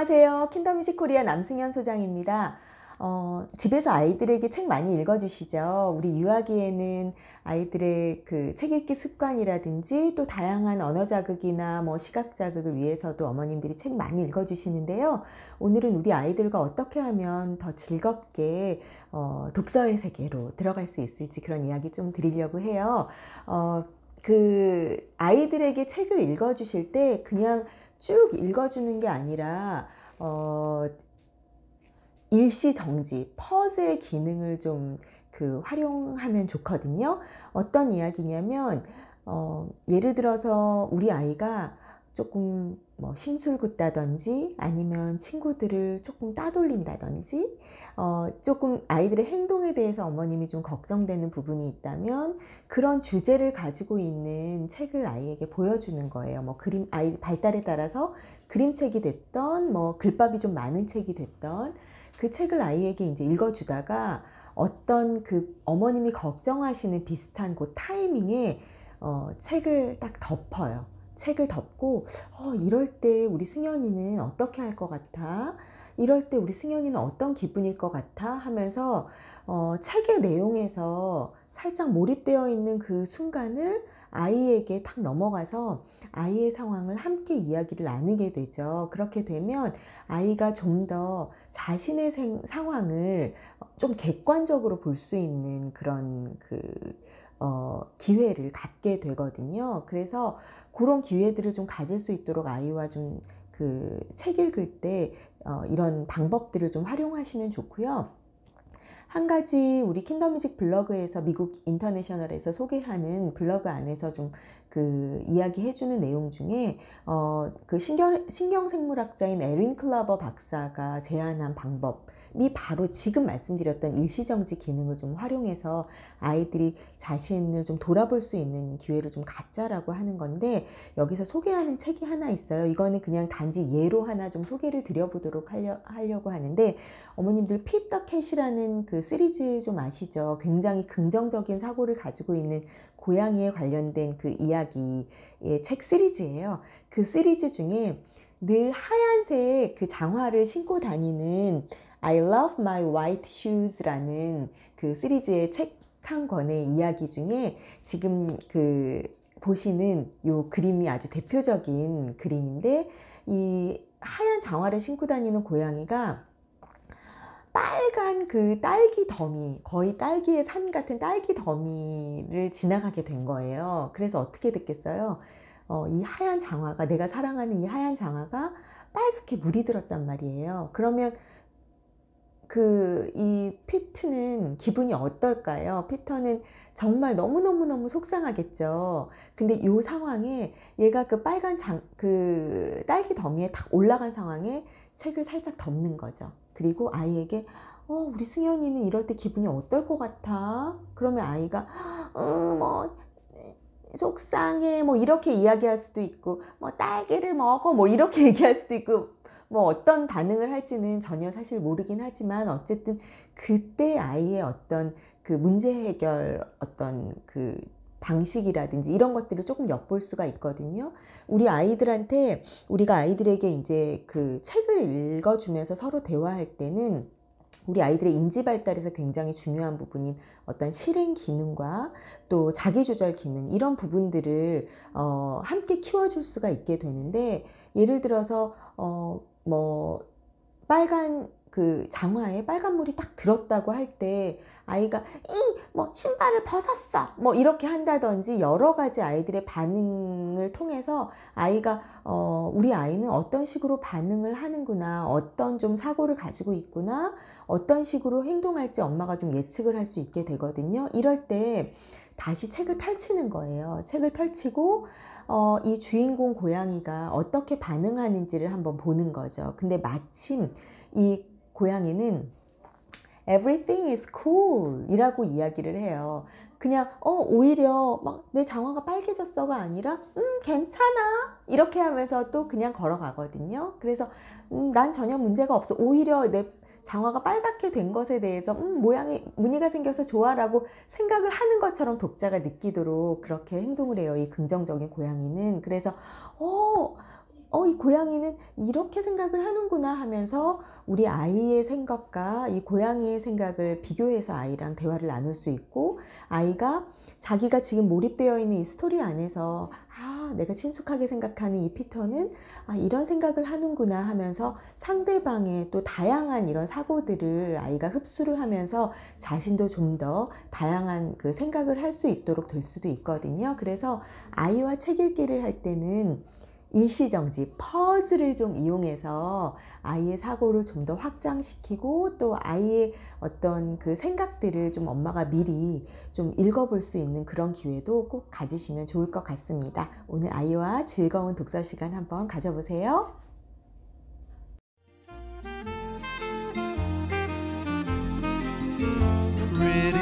안녕하세요. 킨더뮤직 코리아 남승현 소장입니다. 어, 집에서 아이들에게 책 많이 읽어주시죠. 우리 유아기에는 아이들의 그 책 읽기 습관이라든지 또 다양한 언어 자극이나 뭐 시각 자극을 위해서도 어머님들이 책 많이 읽어주시는데요. 오늘은 우리 아이들과 어떻게 하면 더 즐겁게 어, 독서의 세계로 들어갈 수 있을지 그런 이야기 좀 드리려고 해요. 어, 그 아이들에게 책을 읽어주실 때 그냥 쭉 읽어주는 게 아니라 어, 일시정지, 퍼즈의 기능을 좀 그 활용하면 좋거든요. 어떤 이야기냐면 어, 예를 들어서 우리 아이가 조금 뭐 심술 긋다든지 아니면 친구들을 조금 따돌린다든지 어 조금 아이들의 행동에 대해서 어머님이 좀 걱정되는 부분이 있다면 그런 주제를 가지고 있는 책을 아이에게 보여주는 거예요. 뭐 그림 아이 발달에 따라서 그림책이 됐던 뭐 글밥이 좀 많은 책이 됐던 그 책을 아이에게 이제 읽어주다가 어떤 그 어머님이 걱정하시는 비슷한 그 타이밍에 어 책을 딱 덮어요. 책을 덮고 어, 이럴 때 우리 승현이는 어떻게 할 것 같아? 이럴 때 우리 승현이는 어떤 기분일 것 같아? 하면서 어, 책의 내용에서 살짝 몰입되어 있는 그 순간을 아이에게 탁 넘어가서 아이의 상황을 함께 이야기를 나누게 되죠. 그렇게 되면 아이가 좀 더 자신의 생, 상황을 좀 객관적으로 볼 수 있는 그런 그 어, 기회를 갖게 되거든요. 그래서 그런 기회들을 좀 가질 수 있도록 아이와 좀 그 책 읽을 때 어, 이런 방법들을 좀 활용하시면 좋고요. 한 가지 우리 킨더뮤직 블로그에서 미국 인터내셔널에서 소개하는 블로그 안에서 좀 그 이야기해주는 내용 중에 어그 신경 신경생물학자인 에린 클라버 박사가 제안한 방법 이 바로 지금 말씀드렸던 일시정지 기능을 좀 활용해서 아이들이 자신을 좀 돌아볼 수 있는 기회를 좀 갖자라고 하는 건데 여기서 소개하는 책이 하나 있어요. 이거는 그냥 단지 예로 하나 좀 소개를 드려보도록 하려, 하려고 하는데 어머님들 피터캣이라는 그 시리즈 좀 아시죠? 굉장히 긍정적인 사고를 가지고 있는 고양이에 관련된 그 이야기의 책 시리즈예요. 그 시리즈 중에 늘 하얀색 그 장화를 신고 다니는 I Love My White Shoes라는 그 시리즈의 책 한 권의 이야기 중에 지금 그 보시는 요 그림이 아주 대표적인 그림인데 이 하얀 장화를 신고 다니는 고양이가 빨간 그 딸기 더미, 거의 딸기의 산 같은 딸기 더미를 지나가게 된 거예요. 그래서 어떻게 됐겠어요? 어, 이 하얀 장화가 내가 사랑하는 이 하얀 장화가 빨갛게 물이 들었단 말이에요. 그러면 그 이 피트는 기분이 어떨까요? 피터는 정말 너무너무너무 속상하겠죠. 근데 이 상황에 얘가 그 빨간 장, 그 딸기 더미에 탁 올라간 상황에 책을 살짝 덮는 거죠. 그리고 아이에게 어, 우리 승현이는 이럴 때 기분이 어떨 것 같아? 그러면 아이가, 음, 뭐, 속상해 뭐 이렇게 이야기할 수도 있고 뭐 딸기를 먹어 뭐 이렇게 얘기할 수도 있고 뭐 어떤 반응을 할지는 전혀 사실 모르긴 하지만 어쨌든 그때 아이의 어떤 그 문제 해결 어떤 그 방식이라든지 이런 것들을 조금 엿볼 수가 있거든요. 우리 아이들한테 우리가 아이들에게 이제 그 책을 읽어주면서 서로 대화할 때는 우리 아이들의 인지 발달에서 굉장히 중요한 부분인 어떤 실행 기능과 또 자기 조절 기능 이런 부분들을 어, 함께 키워줄 수가 있게 되는데 예를 들어서 어, 뭐 빨간 그 장화에 빨간물이 딱 들었다고 할 때 아이가 이 뭐 신발을 벗었어 뭐 이렇게 한다든지 여러 가지 아이들의 반응을 통해서 아이가 어 우리 아이는 어떤 식으로 반응을 하는구나 어떤 좀 사고를 가지고 있구나 어떤 식으로 행동할지 엄마가 좀 예측을 할 수 있게 되거든요 이럴 때 다시 책을 펼치는 거예요 책을 펼치고 어, 이 주인공 고양이가 어떻게 반응하는지를 한번 보는 거죠 근데 마침 이 고양이는 everything is cool 이라고 이야기를 해요. 그냥 어 오히려 막 내 장화가 빨개졌어가 아니라 음 괜찮아 이렇게 하면서 또 그냥 걸어가거든요. 그래서 음, 난 전혀 문제가 없어. 오히려 내 장화가 빨갛게 된 것에 대해서 음, 모양이 무늬가 생겨서 좋아라고 생각을 하는 것처럼 독자가 느끼도록 그렇게 행동을 해요. 이 긍정적인 고양이는 그래서 어 어, 이 고양이는 이렇게 생각을 하는구나 하면서 우리 아이의 생각과 이 고양이의 생각을 비교해서 아이랑 대화를 나눌 수 있고 아이가 자기가 지금 몰입되어 있는 이 스토리 안에서 아, 내가 친숙하게 생각하는 이 피터는 아, 이런 생각을 하는구나 하면서 상대방의 또 다양한 이런 사고들을 아이가 흡수를 하면서 자신도 좀 더 다양한 그 생각을 할 수 있도록 될 수도 있거든요. 그래서 아이와 책 읽기를 할 때는 일시정지, 퍼즐을좀 이용해서 아이의 사고를 좀 더 확장시키고 또 아이의 어떤 그 생각들을 좀 엄마가 미리 좀 읽어볼 수 있는 그런 기회도 꼭 가지시면 좋을 것 같습니다. 오늘 아이와 즐거운 독서 시간 한번 가져보세요. r e